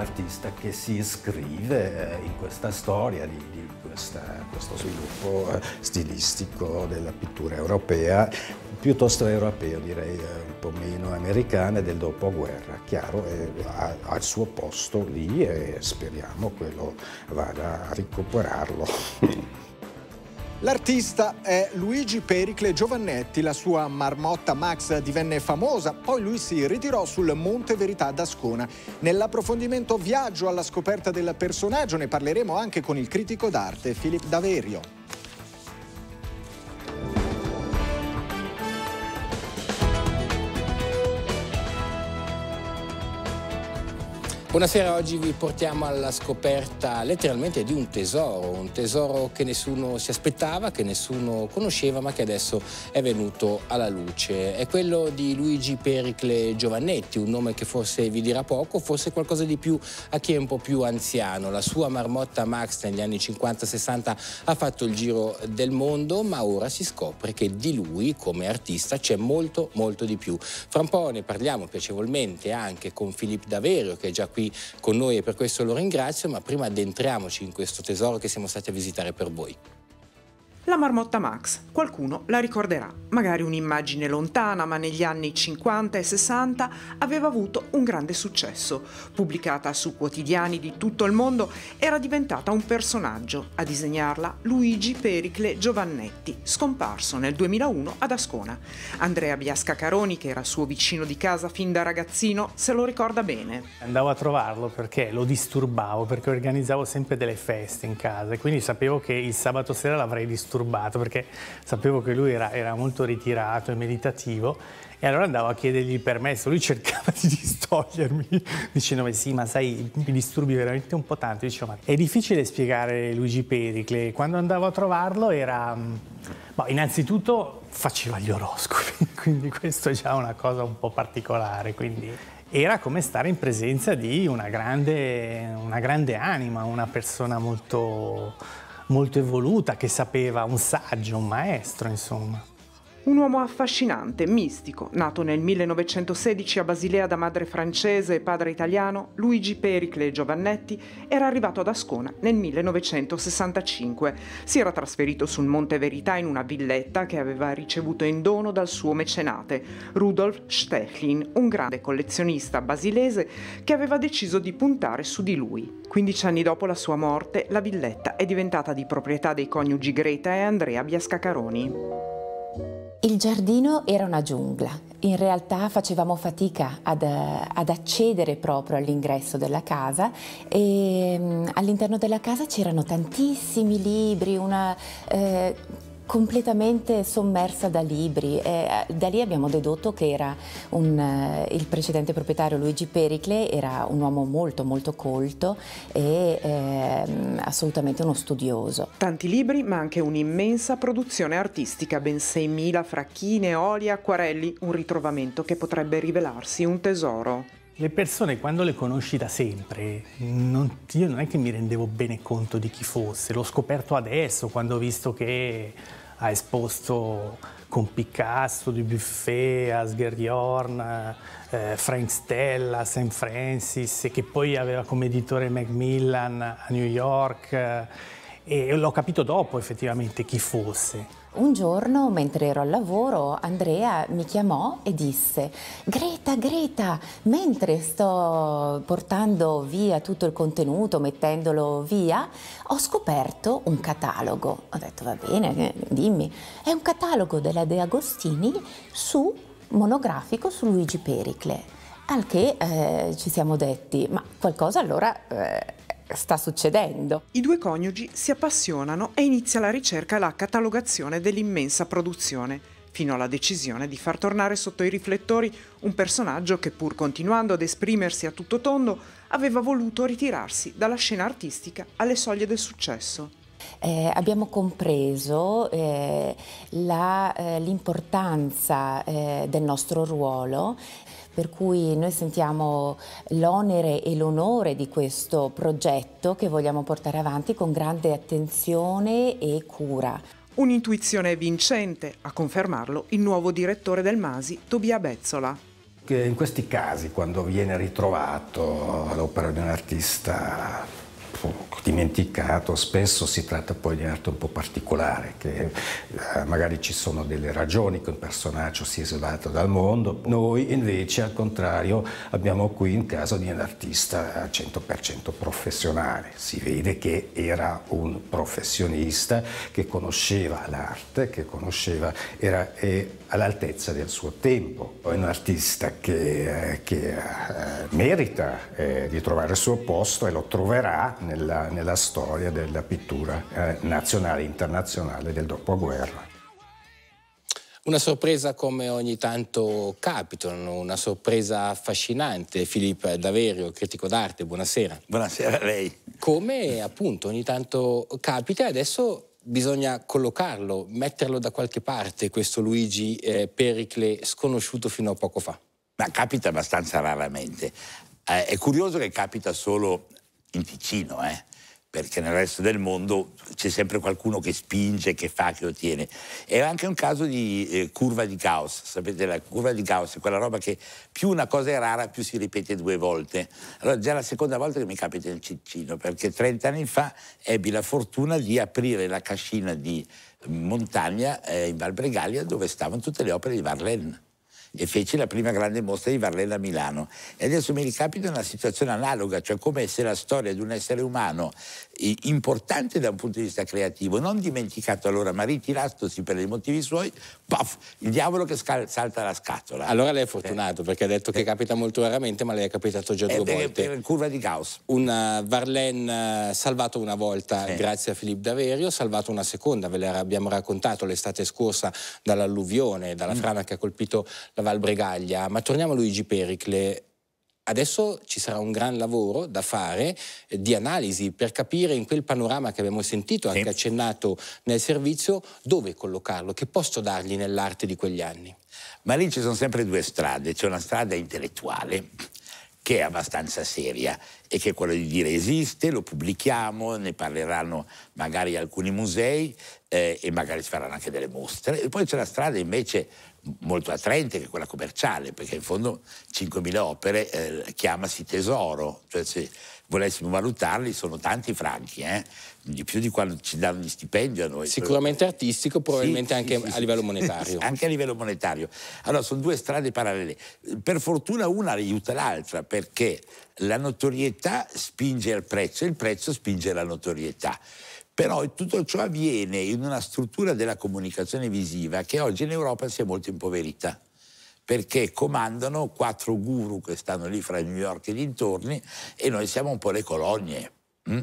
artista che si iscrive eh, in questa storia di, di questa, questo sviluppo eh, stilistico della pittura europea, piuttosto europeo direi eh, un po' meno americana del dopoguerra, chiaro, ha, ha il suo posto lì e speriamo che lo vada a recuperarlo. L'artista è Luigi Pericle Giovannetti, la sua marmotta Max divenne famosa, poi lui si ritirò sul Monte Verità d'Ascona. Nell'approfondimento viaggio alla scoperta del personaggio ne parleremo anche con il critico d'arte Filippo Daverio. Buonasera, oggi vi portiamo alla scoperta letteralmente di un tesoro, un tesoro che nessuno si aspettava, che nessuno conosceva, ma che adesso è venuto alla luce. È quello di Luigi Pericle Giovannetti, un nome che forse vi dirà poco, forse qualcosa di più a chi è un po' più anziano. La sua marmotta Max negli anni 50-60 ha fatto il giro del mondo, ma ora si scopre che di lui, come artista, c'è molto, molto di più. Fra un po' ne parliamo piacevolmente anche con Filippo Daverio, che è già qui qui con noi e per questo lo ringrazio, ma prima addentriamoci in questo tesoro che siamo stati a visitare per voi. La marmotta Max, qualcuno la ricorderà, magari un'immagine lontana, ma negli anni 50 e 60 aveva avuto un grande successo. Pubblicata su quotidiani di tutto il mondo, era diventata un personaggio. A disegnarla Luigi Pericle Giovannetti, scomparso nel 2001 ad Ascona. Andrea Biasca Caroni, che era suo vicino di casa fin da ragazzino, se lo ricorda bene. Andavo a trovarlo perché lo disturbavo, perché organizzavo sempre delle feste in casa e quindi sapevo che il sabato sera l'avrei disturbato turbato perché sapevo che lui era, era molto ritirato e meditativo e allora andavo a chiedergli il permesso, lui cercava di distogliermi dicendo sì ma sai mi disturbi veramente un po' tanto, dicevo ma è difficile spiegare Luigi Pericle, quando andavo a trovarlo era, mm, ma innanzitutto faceva gli oroscopi, quindi questo è già una cosa un po' particolare, quindi era come stare in presenza di una grande, una grande anima, una persona molto molto evoluta, che sapeva, un saggio, un maestro, insomma. Un uomo affascinante, mistico, nato nel 1916 a Basilea da madre francese e padre italiano, Luigi Pericle Giovannetti era arrivato ad Ascona nel 1965. Si era trasferito sul Monte Verità in una villetta che aveva ricevuto in dono dal suo mecenate, Rudolf Stechlin, un grande collezionista basilese che aveva deciso di puntare su di lui. 15 anni dopo la sua morte, la villetta è diventata di proprietà dei coniugi Greta e Andrea Biascacaroni. Il giardino era una giungla. In realtà facevamo fatica ad, ad accedere proprio all'ingresso della casa e mm, all'interno della casa c'erano tantissimi libri, una, eh, completamente sommersa da libri. Eh, da lì abbiamo dedotto che un, eh, il precedente proprietario Luigi Pericle era un uomo molto molto colto e eh, assolutamente uno studioso. Tanti libri ma anche un'immensa produzione artistica, ben 6.000 fracchine, oli e acquarelli, un ritrovamento che potrebbe rivelarsi un tesoro. Le persone quando le conosci da sempre, non, io non è che mi rendevo bene conto di chi fosse, l'ho scoperto adesso quando ho visto che ha esposto con Picasso, Dubuffet, Asger Jorn, eh, Frank Stella, St. Francis, che poi aveva come editore Macmillan a New York eh, e l'ho capito dopo effettivamente chi fosse. Un giorno, mentre ero al lavoro, Andrea mi chiamò e disse Greta, Greta, mentre sto portando via tutto il contenuto, mettendolo via, ho scoperto un catalogo. Ho detto va bene, eh, dimmi. È un catalogo della De Agostini su monografico su Luigi Pericle. Al che eh, ci siamo detti, ma qualcosa allora eh, sta succedendo. I due coniugi si appassionano e inizia la ricerca e la catalogazione dell'immensa produzione fino alla decisione di far tornare sotto i riflettori un personaggio che pur continuando ad esprimersi a tutto tondo aveva voluto ritirarsi dalla scena artistica alle soglie del successo. Eh, abbiamo compreso eh, la, eh, l'importanza eh, del nostro ruolo, per cui noi sentiamo l'onere e l'onore di questo progetto che vogliamo portare avanti con grande attenzione e cura. Un'intuizione vincente, a confermarlo il nuovo direttore del Masi, Tobia Bezzola in questi casi, quando viene ritrovato l'opera di un artista dimenticato, spesso si tratta poi di un'arte un po' particolare, che eh, magari ci sono delle ragioni che un personaggio si è isolato dal mondo, noi invece al contrario abbiamo qui il caso di un artista 100% professionale, si vede che era un professionista che conosceva l'arte, che conosceva, era all'altezza del suo tempo, è un artista che, eh, che eh, merita di trovare il suo posto e lo troverà nella, nella storia della pittura eh, nazionale e internazionale del dopoguerra. Una sorpresa come ogni tanto capitano, una sorpresa affascinante. Filippo Daverio, critico d'arte, buonasera. Buonasera a lei. Come appunto ogni tanto capita adesso bisogna collocarlo, metterlo da qualche parte questo Luigi eh, Pericle sconosciuto fino a poco fa. Ma capita abbastanza raramente. Eh, è curioso che capita solo in Ticino, eh? perché nel resto del mondo c'è sempre qualcuno che spinge, che fa, che ottiene. È anche un caso di eh, curva di caos, sapete la curva di caos è quella roba che più una cosa è rara più si ripete due volte. Allora già la seconda volta che mi capita in Ciccino, perché 30 anni fa ebbi la fortuna di aprire la cascina di eh, montagna eh, in Val Bregaglia dove stavano tutte le opere di Varlene e feci la prima grande mostra di Varlella a Milano. E adesso mi ricapita una situazione analoga, cioè come se la storia di un essere umano importante da un punto di vista creativo, non dimenticato allora, ma ritiratosi per i motivi suoi, puff, il diavolo che salta la scatola. Allora lei è fortunato eh. perché ha detto che eh. capita molto raramente, ma lei è capitato già eh, due eh, volte. Per curva di Gauss. Un eh, Varlene eh, salvato una volta eh. grazie a Filippo Daverio, salvato una seconda, ve l'abbiamo raccontato l'estate scorsa dall'alluvione, dalla mm. frana che ha colpito la la Val Bregaglia, ma torniamo a Luigi Pericle. Adesso ci sarà un gran lavoro da fare eh, di analisi per capire in quel panorama che abbiamo sentito, anche sì. accennato nel servizio, dove collocarlo, che posso dargli nell'arte di quegli anni. Ma lì ci sono sempre due strade, c'è una strada intellettuale che è abbastanza seria e che è quella di dire esiste, lo pubblichiamo, ne parleranno magari alcuni musei, eh, e magari si faranno anche delle mostre. E poi c'è la strada invece molto attraente che è quella commerciale, perché in fondo 5.000 opere eh, chiamasi tesoro, cioè se volessimo valutarli sono tanti franchi, eh? di più di quando ci danno gli stipendi a noi. Sicuramente artistico, probabilmente sì, anche sì, a sì, livello monetario. anche a livello monetario. Allora sono due strade parallele. Per fortuna una aiuta l'altra perché la notorietà spinge al prezzo e il prezzo spinge alla notorietà. Però tutto ciò avviene in una struttura della comunicazione visiva che oggi in Europa si è molto impoverita perché comandano quattro guru che stanno lì fra New York e dintorni e noi siamo un po' le colonie. Mm?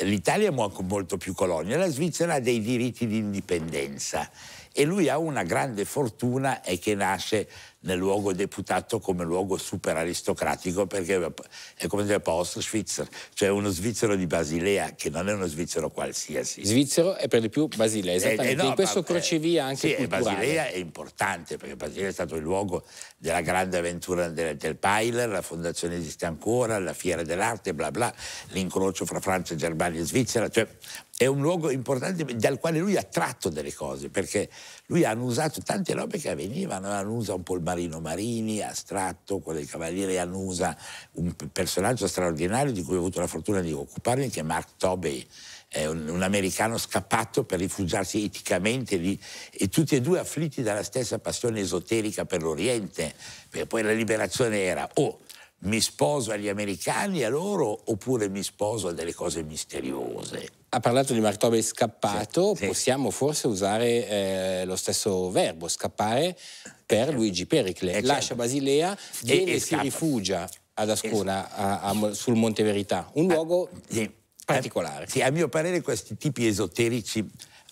L'Italia ha molto più colonie, la Svizzera ha dei diritti di indipendenza e lui ha una grande fortuna è che nasce nel luogo deputato come luogo super aristocratico perché è come dire post Svizzera, cioè uno svizzero di Basilea che non è uno svizzero qualsiasi. Svizzero è per di più Basilea, esattamente, eh, eh no, in questo crocevia anche sì, culturale. Basilea è importante perché Basilea è stato il luogo della grande avventura del, del Pailer, la fondazione esiste ancora, la fiera dell'arte, bla bla, l'incrocio fra Francia, Germania e Svizzera, cioè è un luogo importante dal quale lui ha tratto delle cose, perché lui ha annusato tante robe che avvenivano, annusa un po' il Marino Marini, astratto, quello del Cavaliere Annusa, un personaggio straordinario di cui ho avuto la fortuna di occuparmi, che è Mark Tobey, è un, un americano scappato per rifugiarsi eticamente lì, e tutti e due afflitti dalla stessa passione esoterica per l'Oriente, perché poi la liberazione era o... Oh, mi sposo agli americani, a loro, oppure mi sposo a delle cose misteriose ha parlato di Martobe scappato, sì, possiamo forse usare eh, lo stesso verbo, scappare per Luigi Pericle. Eh, certo. Lascia Basilea, e, e si rifugia ad Ascona, a, a, sul Monte Verità, un ah, luogo sì. particolare. Sì, a mio parere questi tipi esoterici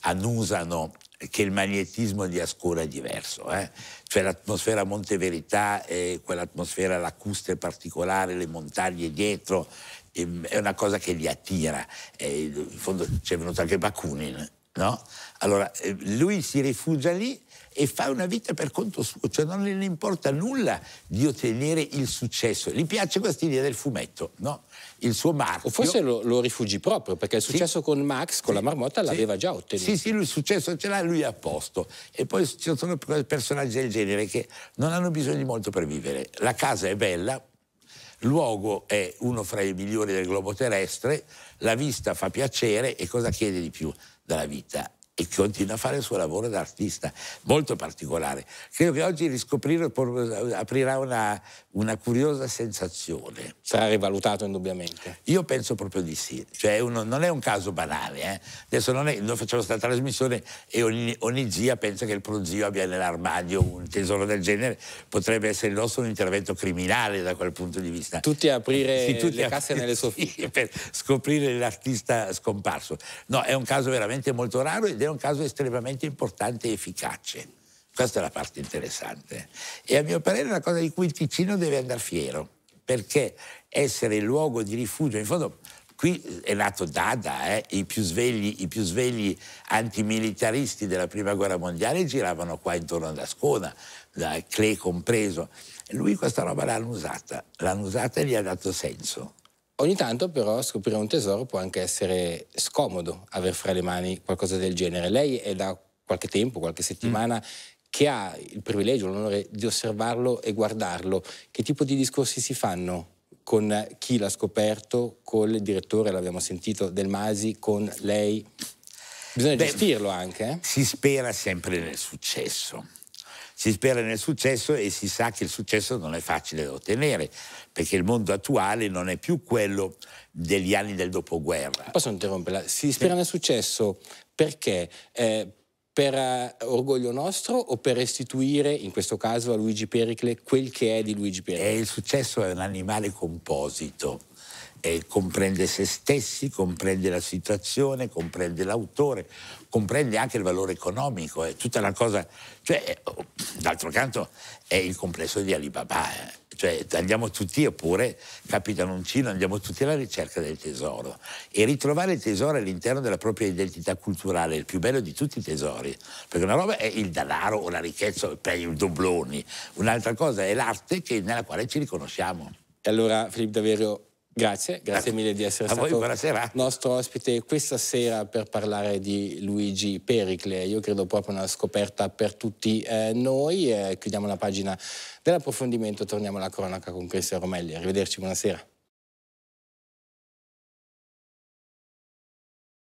annusano che il magnetismo di Ascona è diverso. Eh? Cioè l'atmosfera Monte Verità è quell'atmosfera lacustre particolare, le montagne dietro, Ehm, è una cosa che li attira. in fondo c'è venuto anche Bakunin, no? Allora ehm, lui si rifugia lì e fa una vita per conto suo, cioè non gli importa nulla di ottenere il successo. Gli piace questa idea del fumetto, no? Il suo marchio. O forse lo, lo rifugi proprio, perché il successo sì. con Max, con sì. la marmotta, sì. l'aveva già ottenuto. Sì, sì, lui il successo ce l'ha, lui è a posto. E poi ci sono personaggi del genere che non hanno bisogno di molto per vivere. La casa è bella, luogo è uno fra i migliori del globo terrestre, la vista fa piacere e cosa chiede di più dalla vita? e continua a fare il suo lavoro da artista, molto particolare. Credo che oggi riscoprire aprirà una, una curiosa sensazione. Sarà rivalutato indubbiamente? Io penso proprio di sì, cioè uno, non è un caso banale. Eh? Adesso non è, noi facciamo questa trasmissione e ogni, ogni, zia pensa che il prozio abbia nell'armadio un tesoro del genere, potrebbe essere il nostro un intervento criminale da quel punto di vista. Tutti a aprire sì, tutti le casse nelle soffitte. per scoprire l'artista scomparso. No, è un caso veramente molto raro ed è un caso estremamente importante e efficace. Questa è la parte interessante. E a mio parere è una cosa di cui il Ticino deve andare fiero, perché essere il luogo di rifugio, in fondo qui è nato Dada, eh? I, più svegli, i più svegli antimilitaristi della Prima Guerra Mondiale giravano qua intorno ad Ascona, da Cle compreso. Lui questa roba l'hanno usata, l'hanno usata e gli ha dato senso. Ogni tanto però scoprire un tesoro può anche essere scomodo aver fra le mani qualcosa del genere. Lei è da qualche tempo, qualche settimana, mm. che ha il privilegio, l'onore di osservarlo e guardarlo. Che tipo di discorsi si fanno con chi l'ha scoperto, col direttore, l'abbiamo sentito, del Masi, con lei? Bisogna Beh, gestirlo anche. Eh? Si spera sempre nel successo si spera nel successo e si sa che il successo non è facile da ottenere, perché il mondo attuale non è più quello degli anni del dopoguerra. Posso interromperla? Si spera nel successo perché? Eh, per eh, orgoglio nostro o per restituire, in questo caso a Luigi Pericle, quel che è di Luigi Pericle? Eh, il successo è un animale composito eh, comprende se stessi, comprende la situazione, comprende l'autore, comprende anche il valore economico, è eh, tutta una cosa, cioè, d'altro canto è il complesso di Alibaba, eh. cioè andiamo tutti oppure capita Uncino, andiamo tutti alla ricerca del tesoro e ritrovare il tesoro all'interno della propria identità culturale, è il più bello di tutti i tesori, perché una roba è il denaro o la ricchezza per i dobloni, un'altra cosa è l'arte che, nella quale ci riconosciamo. E allora Filippo Daverio Grazie, grazie ecco. mille di essere A stato nostro ospite questa sera per parlare di Luigi Pericle. Io credo proprio una scoperta per tutti eh, noi. Eh, chiudiamo la pagina dell'approfondimento, torniamo alla cronaca con Cristian Romelli. Arrivederci, buonasera.